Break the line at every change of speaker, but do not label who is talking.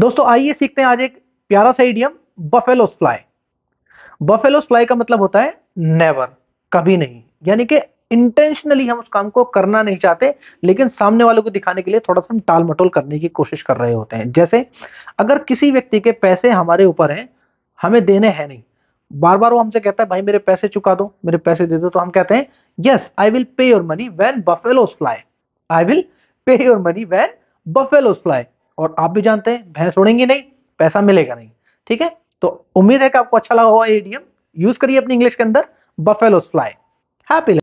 दोस्तों आइए सीखते हैं आज एक प्यारा सा idiom buffaloes fly buffaloes fly का मतलब होता है नेवर कभी नहीं यानी कि इंटेंशनली हम उस काम को करना नहीं चाहते लेकिन सामने वालों को दिखाने के लिए थोड़ा सा हम टाल मटोल करने की कोशिश कर रहे होते हैं जैसे अगर किसी व्यक्ति के पैसे हमारे ऊपर हैं हमें देने हैं नहीं बार बार वो हमसे कहता है भाई मेरे पैसे चुका दो मेरे पैसे दे दो तो हम कहते हैं yes I will pay your money when buffaloes fly I will pay your money when buffaloes fly और आप भी जानते हैं भैंस उड़ेंगी नहीं पैसा मिलेगा नहीं ठीक है तो उम्मीद है कि आपको अच्छा लगा होगा ये यूज करिए अपनी इंग्लिश के अंदर बफेलोस फ्लाई हैप्पी